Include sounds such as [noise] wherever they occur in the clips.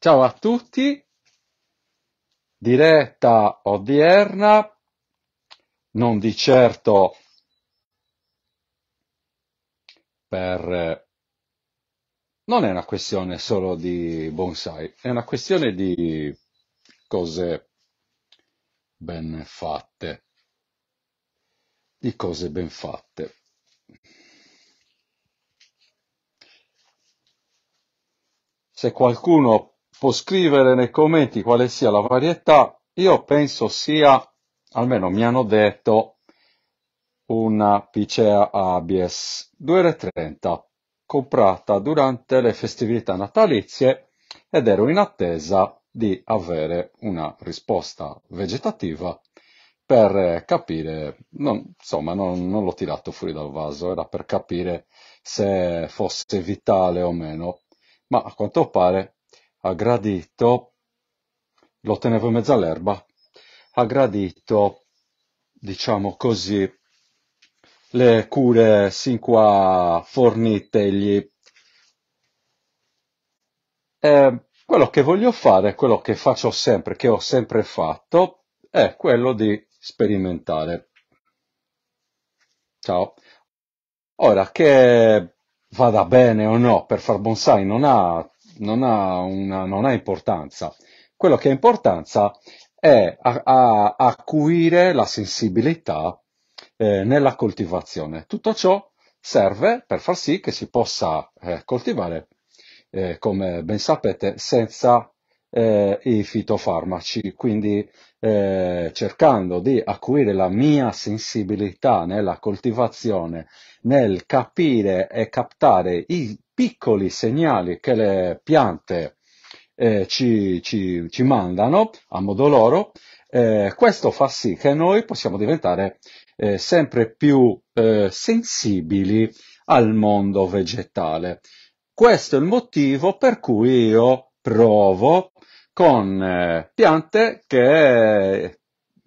Ciao a tutti, diretta odierna, non di certo per... non è una questione solo di bonsai, è una questione di cose ben fatte, di cose ben fatte. Se qualcuno può scrivere nei commenti quale sia la varietà, io penso sia, almeno mi hanno detto, una Picea Abies 2,30 comprata durante le festività natalizie ed ero in attesa di avere una risposta vegetativa per capire, non, insomma non, non l'ho tirato fuori dal vaso, era per capire se fosse vitale o meno, ma a quanto pare ha gradito, lo tenevo in mezzo all'erba, ha gradito, diciamo così, le cure sin qua fornitegli. E quello che voglio fare, quello che faccio sempre, che ho sempre fatto, è quello di sperimentare. Ciao. Ora, che vada bene o no, per far bonsai non ha non ha, una, non ha importanza. Quello che ha importanza è a, a, acuire la sensibilità eh, nella coltivazione. Tutto ciò serve per far sì che si possa eh, coltivare, eh, come ben sapete, senza eh, i fitofarmaci, quindi eh, cercando di acuire la mia sensibilità nella coltivazione, nel capire e captare i piccoli segnali che le piante eh, ci, ci, ci, mandano a modo loro, eh, questo fa sì che noi possiamo diventare eh, sempre più eh, sensibili al mondo vegetale. Questo è il motivo per cui io provo con eh, piante che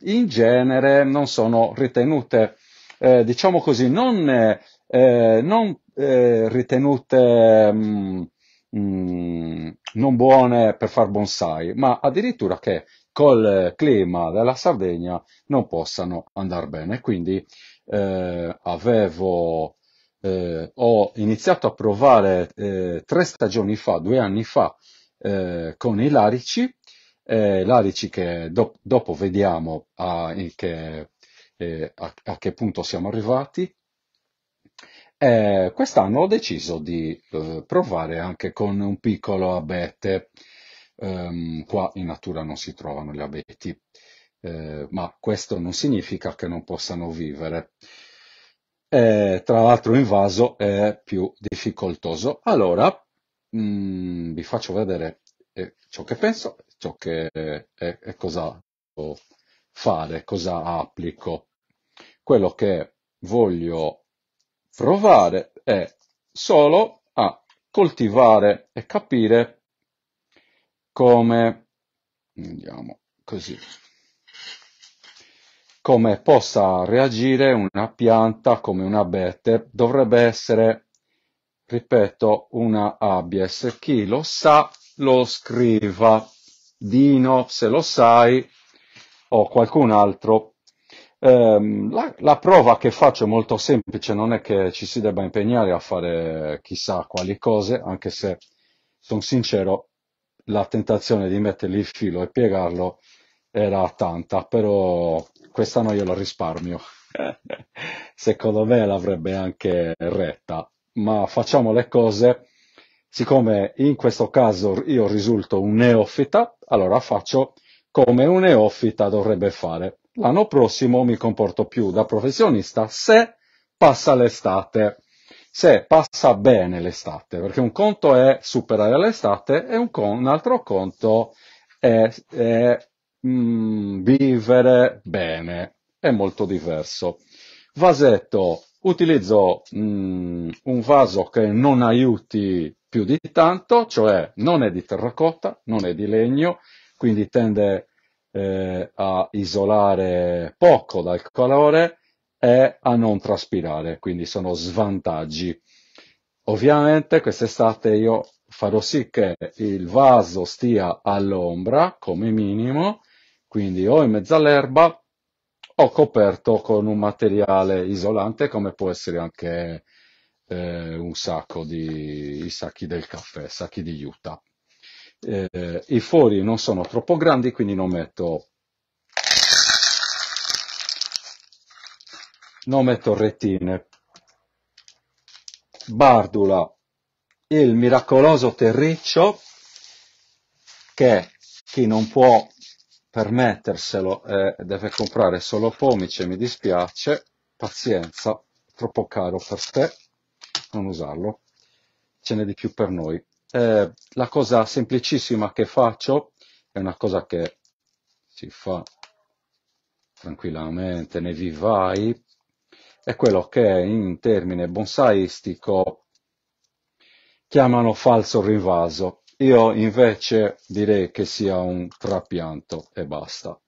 in genere non sono ritenute, eh, diciamo così, non, non eh, ritenute mh, mm, mh, mm, non buone per far bonsai, ma addirittura che col clima della Sardegna non possano andare bene. Quindi eh, avevo, eh, ho iniziato a provare eh, tre stagioni fa, due anni fa, eh, con i larici, eh, larici che do- dopo vediamo a, che, a, a che punto siamo arrivati. Eh, quest'anno ho deciso di eh, provare anche con un piccolo abete. Um, qua in natura non si trovano gli abeti, eh, ma questo non significa che non possano vivere. Eh, tra l'altro in vaso è più difficoltoso. Allora mh, mm, vi faccio vedere eh, ciò che penso, ciò che e cosa fare, cosa applico. Quello che voglio provare è solo a coltivare e capire come, andiamo così, come possa reagire una pianta come un abete. Dovrebbe essere, ripeto, una abies. Chi lo sa lo scriva. Dino, se lo sai, o qualcun altro Ehm, la, la, prova che faccio è molto semplice, non è che ci si debba impegnare a fare chissà quali cose, anche se sono sincero, la tentazione di mettergli il filo e piegarlo era tanta, però quest'anno io la risparmio. [laughs] Secondo me l'avrebbe anche retta, ma facciamo le cose. Siccome in questo caso io risulto un neofita, allora faccio come un neofita dovrebbe fare l'anno prossimo mi comporto più da professionista se passa l'estate, se passa bene l'estate, perché un conto è superare l'estate e un, con, un altro conto è, è mh, mm, vivere bene, è molto diverso. Vasetto, utilizzo mh, mm, un vaso che non aiuti più di tanto, cioè non è di terracotta, non è di legno, quindi tende eh, a isolare poco dal calore e a non traspirare, quindi sono svantaggi. Ovviamente quest'estate io farò sì che il vaso stia all'ombra come minimo, quindi o in mezzo all'erba o coperto con un materiale isolante come può essere anche eh, un sacco di i sacchi del caffè, sacchi di juta eh, i fori non sono troppo grandi, quindi non metto, non metto retine. Bardula, il miracoloso terriccio, che chi non può permetterselo eh, deve comprare solo pomice, mi dispiace, pazienza, troppo caro per te, non usarlo, ce n'è di più per noi. Eh, la cosa semplicissima che faccio è una cosa che si fa tranquillamente nei vivai, è quello che in termine bonsaistico chiamano falso rinvaso Io invece direi che sia un trapianto e basta.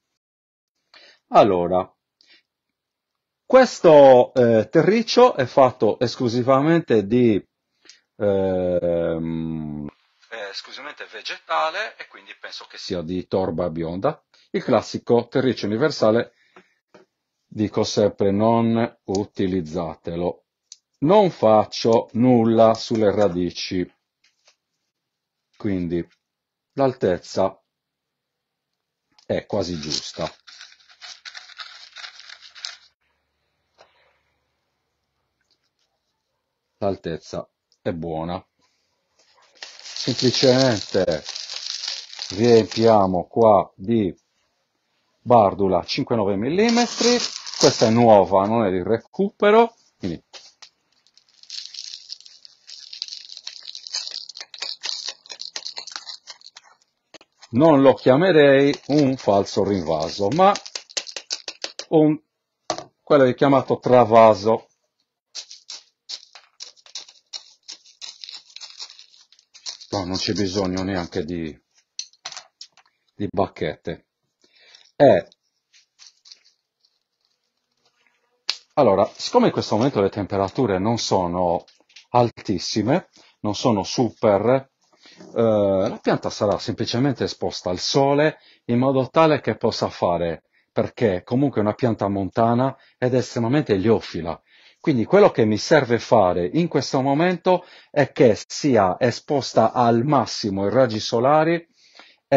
Allora, questo eh, terriccio è fatto esclusivamente di ehm, eh, esclusivamente vegetale e quindi penso che sia di torba bionda. Il classico terriccio universale, dico sempre non utilizzatelo. Non faccio nulla sulle radici, quindi l'altezza è quasi giusta. L'altezza è buona semplicemente riempiamo qua di bardula 5,9 mm questa è nuova non è di recupero quindi non lo chiamerei un falso rinvaso ma un quello che è chiamato travaso non c'è bisogno neanche di, di bacchette. È... Allora, siccome in questo momento le temperature non sono altissime, non sono super, eh, la pianta sarà semplicemente esposta al sole in modo tale che possa fare, perché comunque è una pianta montana ed è estremamente liofila, quindi quello che mi serve fare in questo momento è che sia esposta al massimo i raggi solari e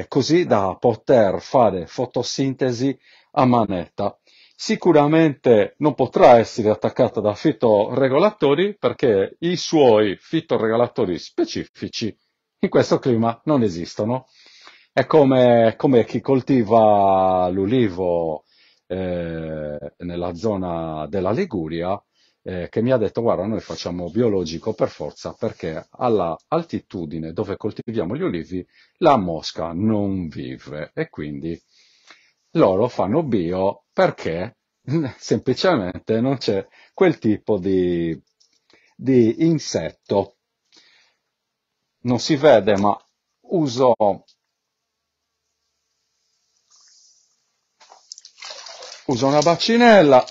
eh, così da poter fare fotosintesi a manetta. Sicuramente non potrà essere attaccata da fitoregolatori perché i suoi fitoregolatori specifici in questo clima non esistono. È come, come chi coltiva l'ulivo eh, nella zona della Liguria eh, che mi ha detto guarda noi facciamo biologico per forza perché alla altitudine dove coltiviamo gli olivi la mosca non vive e quindi loro fanno bio perché [laughs] semplicemente non c'è quel tipo di, di insetto. Non si vede ma uso usa una bacinella,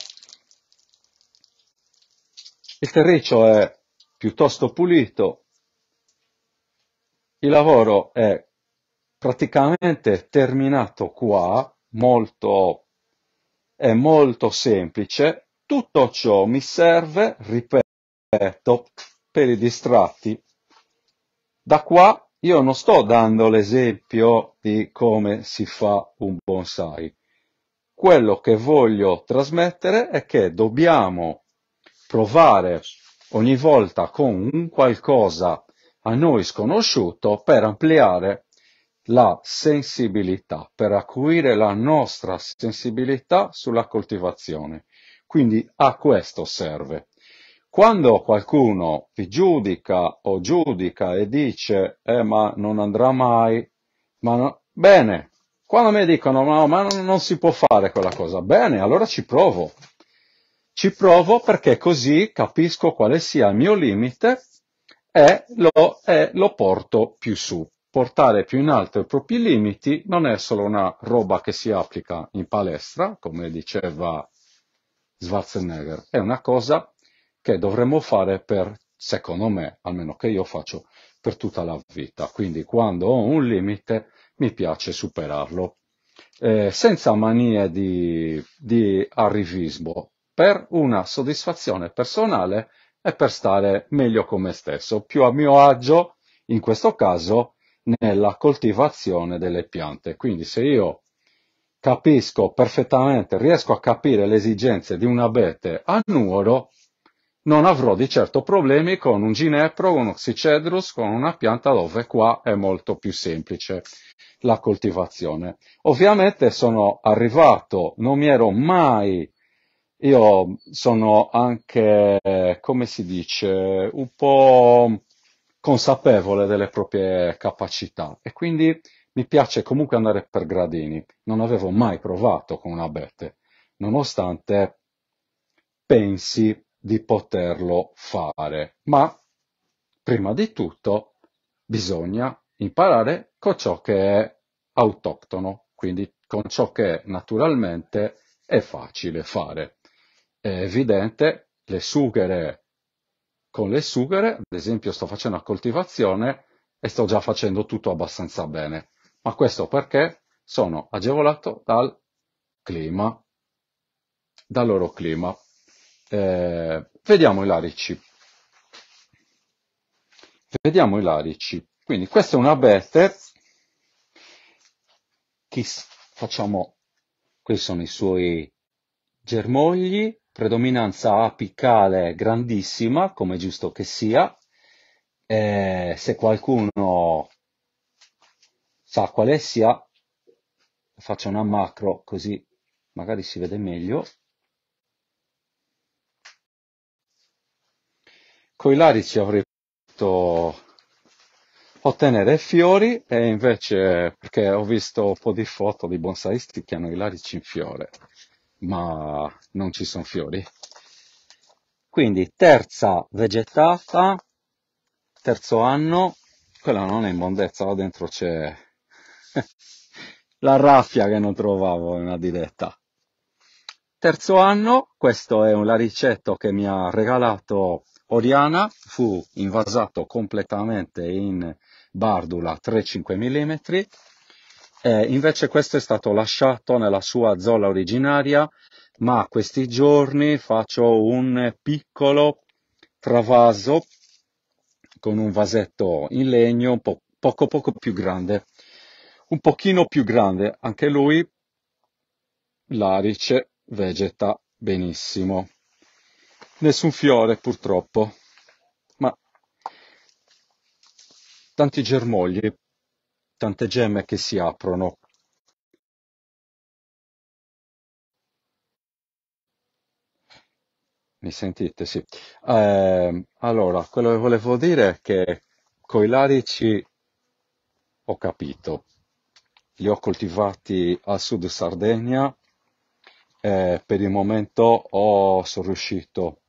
il terriccio è piuttosto pulito, il lavoro è praticamente terminato qua, molto, è molto semplice, tutto ciò mi serve, ripeto, per i distratti. Da qua io non sto dando l'esempio di come si fa un bonsai, quello che voglio trasmettere è che dobbiamo provare ogni volta con un qualcosa a noi sconosciuto per ampliare la sensibilità, per acuire la nostra sensibilità sulla coltivazione. Quindi a questo serve. Quando qualcuno vi giudica o giudica e dice, eh ma non andrà mai, ma no... bene, quando mi dicono no, ma non, non si può fare quella cosa, bene, allora ci provo. Ci provo perché così capisco quale sia il mio limite e lo, e lo porto più su. Portare più in alto i propri limiti non è solo una roba che si applica in palestra, come diceva Schwarzenegger, è una cosa che dovremmo fare per, secondo me, almeno che io faccio, per tutta la vita. Quindi quando ho un limite mi piace superarlo. Eh, senza manie di, di arrivismo, per una soddisfazione personale e per stare meglio con me stesso, più a mio agio, in questo caso, nella coltivazione delle piante. Quindi se io capisco perfettamente, riesco a capire le esigenze di un abete a nuoro, non avrò di certo problemi con un ginepro, un oxycedrus, con una pianta dove qua è molto più semplice la coltivazione. Ovviamente sono arrivato, non mi ero mai, io sono anche, come si dice, un po' consapevole delle proprie capacità e quindi mi piace comunque andare per gradini. Non avevo mai provato con un abete, nonostante pensi di poterlo fare. Ma prima di tutto bisogna imparare con ciò che è autoctono, quindi con ciò che naturalmente è facile fare. È evidente, le sughere, con le sughere, ad esempio sto facendo la coltivazione e sto già facendo tutto abbastanza bene, ma questo perché sono agevolato dal clima, dal loro clima. Eh, vediamo i larici. Vediamo i larici. Quindi questa è una better. Facciamo, questi sono i suoi germogli, predominanza apicale grandissima, come è giusto che sia. Eh, se qualcuno sa quale sia, faccio una macro così magari si vede meglio. coi larici avrei potuto ottenere fiori e invece perché ho visto un po' di foto di bonsaisti che hanno i larici in fiore ma non ci sono fiori quindi terza vegetata terzo anno quella non è immondezza là dentro c'è [laughs] la raffia che non trovavo in una diletta terzo anno questo è un laricetto che mi ha regalato Oriana fu invasato completamente in bardula 3-5 mm, eh, invece questo è stato lasciato nella sua zola originaria, ma questi giorni faccio un piccolo travaso con un vasetto in legno po- poco poco più grande, un pochino più grande, anche lui l'arice vegeta benissimo nessun fiore purtroppo, ma tanti germogli, tante gemme che si aprono. Mi sentite? Sì. Eh, allora, quello che volevo dire è che coi larici ho capito. Li ho coltivati a sud Sardegna e eh, per il momento ho, sono riuscito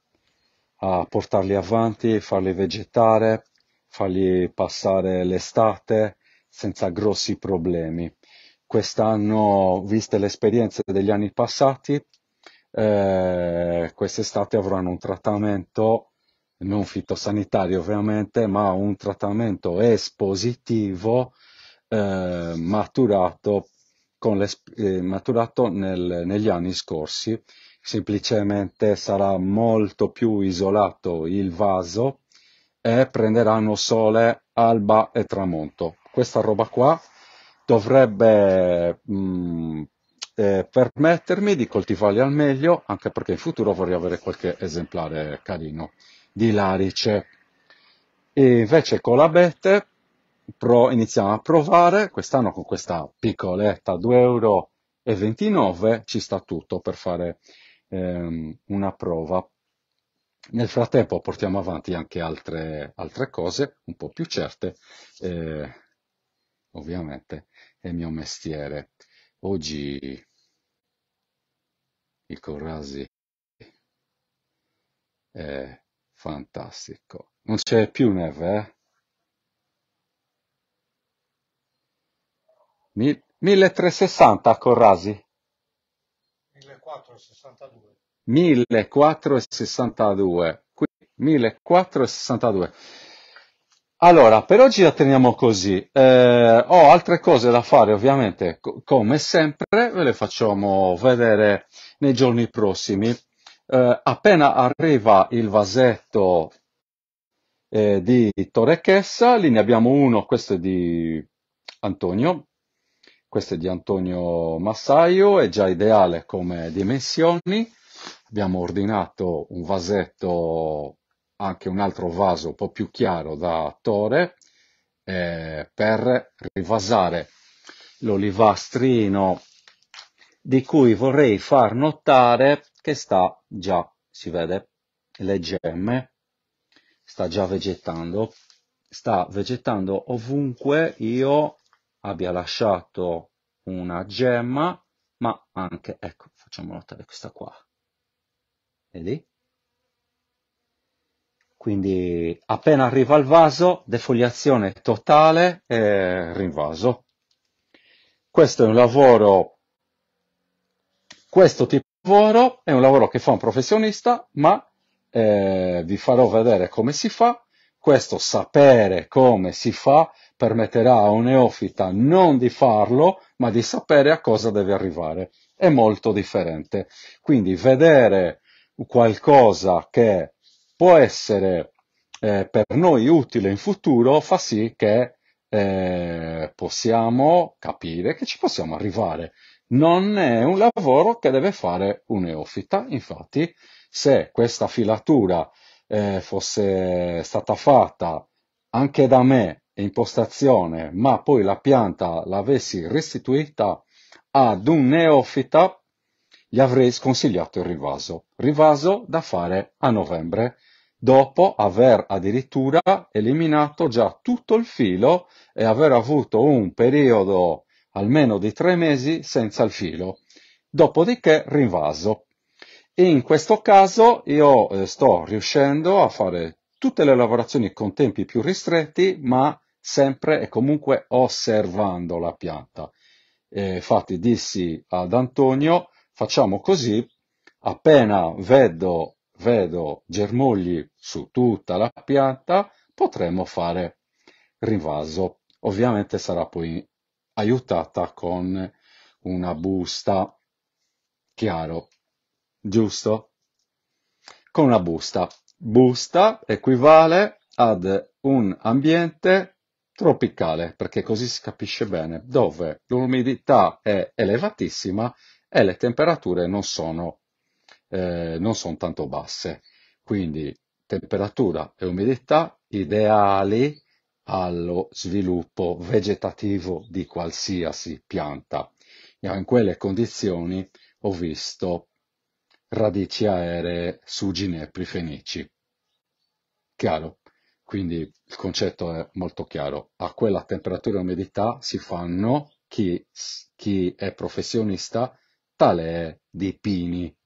a portarli avanti, farli vegetare, farli passare l'estate senza grossi problemi. Quest'anno, viste le esperienze degli anni passati, eh, quest'estate avranno un trattamento non fitosanitario ovviamente, ma un trattamento espositivo eh, maturato, eh, maturato nel, negli anni scorsi semplicemente sarà molto più isolato il vaso e prenderanno sole alba e tramonto. Questa roba qua dovrebbe mh, mm, eh, permettermi di coltivarli al meglio, anche perché in futuro vorrei avere qualche esemplare carino di larice. E invece con l'abete pro, iniziamo a provare, quest'anno con questa piccoletta 2,29 euro ci sta tutto per fare ehm, una prova. Nel frattempo portiamo avanti anche altre, altre cose un po' più certe, eh, ovviamente è il mio mestiere. Oggi il Corrasi è fantastico. Non c'è più neve, eh? Mi, 1360 Corrasi. 1462. 1462. Qui 1462. Allora, per oggi la teniamo così. Eh, ho altre cose da fare, ovviamente, co- come sempre, ve le facciamo vedere nei giorni prossimi. Eh, appena arriva il vasetto eh, di Torre Chessa, lì ne abbiamo uno, questo è di Antonio, questo è di Antonio Massaio, è già ideale come dimensioni. Abbiamo ordinato un vasetto, anche un altro vaso un po' più chiaro da Tore, eh, per rivasare l'olivastrino di cui vorrei far notare che sta già, si vede, le gemme, sta già vegetando, sta vegetando ovunque io abbia lasciato una gemma, ma anche, ecco, facciamo notare questa qua. Vedi? Quindi appena arriva al vaso, defoliazione totale e rinvaso. Questo è un lavoro, questo tipo di lavoro è un lavoro che fa un professionista, ma eh, vi farò vedere come si fa. Questo sapere come si fa permetterà a un neofita non di farlo, ma di sapere a cosa deve arrivare. È molto differente. Quindi vedere qualcosa che può essere eh, per noi utile in futuro fa sì che eh, possiamo capire che ci possiamo arrivare. Non è un lavoro che deve fare un neofita, infatti se questa filatura eh, fosse stata fatta anche da me impostazione, ma poi la pianta l'avessi restituita ad un neofita, gli avrei sconsigliato il rivaso. Rivaso da fare a novembre, dopo aver addirittura eliminato già tutto il filo e aver avuto un periodo almeno di tre mesi senza il filo. Dopodiché rinvaso. In questo caso io eh, sto riuscendo a fare tutte le lavorazioni con tempi più ristretti, ma sempre e comunque osservando la pianta. E infatti dissi ad Antonio, facciamo così, appena vedo, vedo germogli su tutta la pianta, potremo fare rinvaso. Ovviamente sarà poi aiutata con una busta, chiaro, giusto? Con una busta. Busta equivale ad un ambiente tropicale, perché così si capisce bene, dove l'umidità è elevatissima e le temperature non sono, eh, non sono tanto basse. Quindi temperatura e umidità ideali allo sviluppo vegetativo di qualsiasi pianta. In quelle condizioni ho visto radici aeree su ginepri fenici. Chiaro? Quindi il concetto è molto chiaro. A quella temperatura e umidità si fanno chi, chi è professionista, tale è di pini,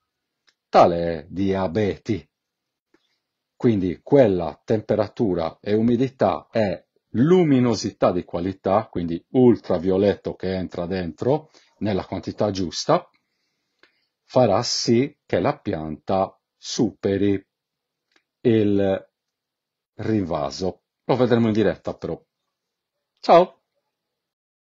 tale è di abeti. Quindi quella temperatura e umidità è luminosità di qualità, quindi ultravioletto che entra dentro nella quantità giusta, farà sì che la pianta superi il Rinvaso. Lo vedremo in diretta però. Ciao!